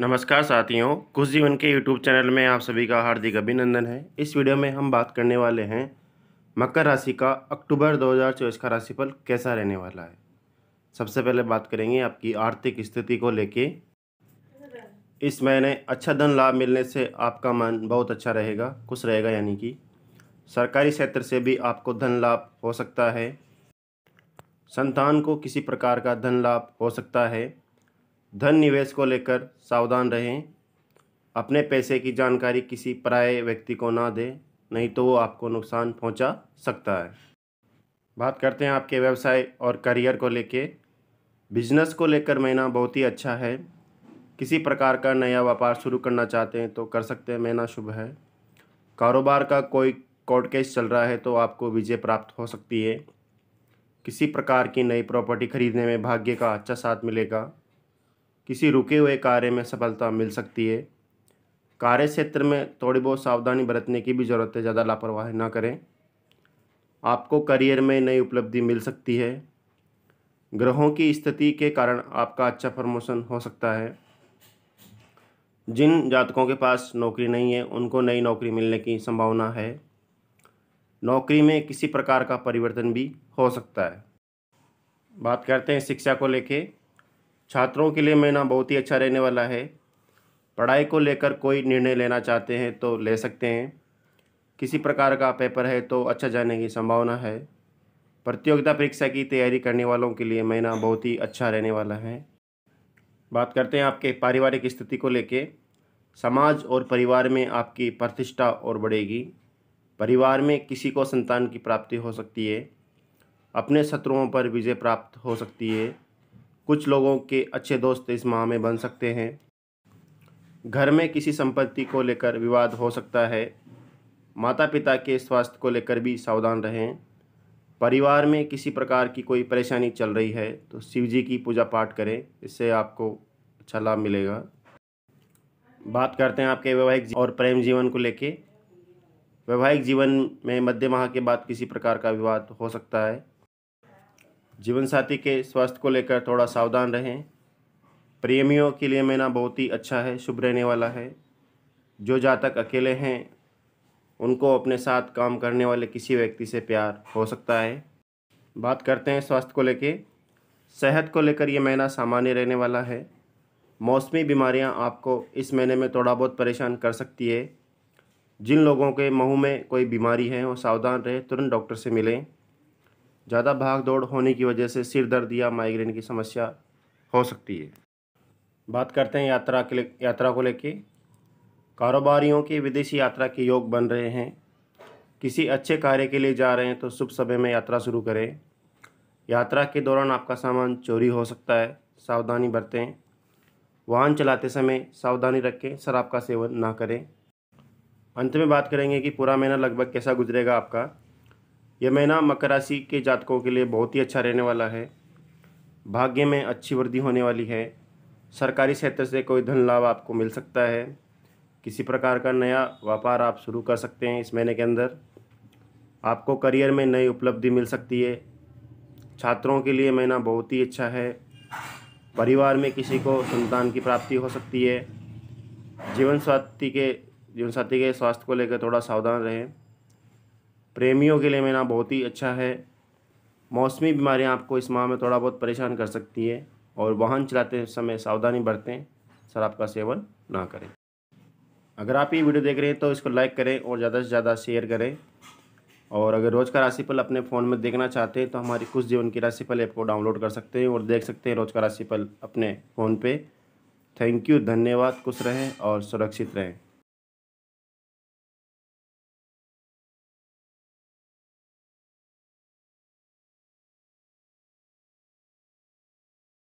नमस्कार साथियों कुछ जीवन के यूट्यूब चैनल में आप सभी का हार्दिक अभिनंदन है इस वीडियो में हम बात करने वाले हैं मकर राशि का अक्टूबर 2024 का राशिफल कैसा रहने वाला है सबसे पहले बात करेंगे आपकी आर्थिक स्थिति को लेके इस महीने अच्छा धन लाभ मिलने से आपका मन बहुत अच्छा रहेगा खुश रहेगा यानी कि सरकारी क्षेत्र से भी आपको धन लाभ हो सकता है संतान को किसी प्रकार का धन लाभ हो सकता है धन निवेश को लेकर सावधान रहें अपने पैसे की जानकारी किसी पराए व्यक्ति को ना दें नहीं तो वो आपको नुकसान पहुंचा सकता है बात करते हैं आपके व्यवसाय और करियर को लेके बिजनेस को लेकर महीना बहुत ही अच्छा है किसी प्रकार का नया व्यापार शुरू करना चाहते हैं तो कर सकते हैं महीना शुभ है कारोबार का कोई कोर्ट केस चल रहा है तो आपको विजय प्राप्त हो सकती है किसी प्रकार की नई प्रॉपर्टी खरीदने में भाग्य का अच्छा साथ मिलेगा किसी रुके हुए कार्य में सफलता मिल सकती है कार्य क्षेत्र में थोड़ी बहुत सावधानी बरतने की भी ज़रूरत है ज़्यादा लापरवाही ना करें आपको करियर में नई उपलब्धि मिल सकती है ग्रहों की स्थिति के कारण आपका अच्छा प्रमोशन हो सकता है जिन जातकों के पास नौकरी नहीं है उनको नई नौकरी मिलने की संभावना है नौकरी में किसी प्रकार का परिवर्तन भी हो सकता है बात करते हैं शिक्षा को लेके छात्रों के लिए महीना बहुत ही अच्छा रहने वाला है पढ़ाई को लेकर कोई निर्णय लेना चाहते हैं तो ले सकते हैं किसी प्रकार का पेपर है तो अच्छा जाने की संभावना है प्रतियोगिता परीक्षा की तैयारी करने वालों के लिए महीना बहुत ही अच्छा रहने वाला है बात करते हैं आपके पारिवारिक स्थिति को लेके समाज और परिवार में आपकी प्रतिष्ठा और बढ़ेगी परिवार में किसी को संतान की प्राप्ति हो सकती है अपने शत्रुओं पर विजय प्राप्त हो सकती है कुछ लोगों के अच्छे दोस्त इस माह में बन सकते हैं घर में किसी संपत्ति को लेकर विवाद हो सकता है माता पिता के स्वास्थ्य को लेकर भी सावधान रहें परिवार में किसी प्रकार की कोई परेशानी चल रही है तो शिव जी की पूजा पाठ करें इससे आपको अच्छा लाभ मिलेगा बात करते हैं आपके वैवाहिक और प्रेम जीवन को लेके वैवाहिक जीवन में मध्य माह के बाद किसी प्रकार का विवाद हो सकता है जीवन साथी के स्वास्थ्य को लेकर थोड़ा सावधान रहें प्रेमियों के लिए महीना बहुत ही अच्छा है शुभ रहने वाला है जो जातक अकेले हैं उनको अपने साथ काम करने वाले किसी व्यक्ति से प्यार हो सकता है बात करते हैं स्वास्थ्य को लेकर सेहत को लेकर यह महीना सामान्य रहने वाला है मौसमी बीमारियां आपको इस महीने में थोड़ा बहुत परेशान कर सकती है जिन लोगों के मुँह में कोई बीमारी है वो सावधान रहे तुरंत डॉक्टर से मिलें ज़्यादा भाग दौड़ होने की वजह से सिर दर्द या माइग्रेन की समस्या हो सकती है बात करते हैं यात्रा के यात्रा को लेके कारोबारियों की विदेशी यात्रा के योग बन रहे हैं किसी अच्छे कार्य के लिए जा रहे हैं तो शुभ समय में यात्रा शुरू करें यात्रा के दौरान आपका सामान चोरी हो सकता है सावधानी बरतें वाहन चलाते समय सावधानी रखें शराब का सेवन ना करें अंत में बात करेंगे कि पूरा महीना लगभग कैसा गुजरेगा आपका यह महीना मकर राशि के जातकों के लिए बहुत ही अच्छा रहने वाला है भाग्य में अच्छी वृद्धि होने वाली है सरकारी क्षेत्र से कोई धन लाभ आपको मिल सकता है किसी प्रकार का नया व्यापार आप शुरू कर सकते हैं इस महीने के अंदर आपको करियर में नई उपलब्धि मिल सकती है छात्रों के लिए महीना बहुत ही अच्छा है परिवार में किसी को संतान की प्राप्ति हो सकती है जीवन साथी के जीवन साथी के स्वास्थ्य को लेकर थोड़ा सावधान रहें प्रेमियों के लिए महीना बहुत ही अच्छा है मौसमी बीमारियां आपको इस माह में थोड़ा बहुत परेशान कर सकती है और वाहन चलाते समय सावधानी बरतें शराब का सेवन ना करें अगर आप ये वीडियो देख रहे हैं तो इसको लाइक करें और ज़्यादा से ज़्यादा शेयर करें और अगर रोज़ का राशिफल अपने फ़ोन में देखना चाहते हैं तो हमारी कुछ जीवन की राशिफल ऐप को डाउनलोड कर सकते हैं और देख सकते हैं रोज़ का राशिफल अपने फ़ोन पे थैंक यू धन्यवाद खुश रहें और सुरक्षित रहें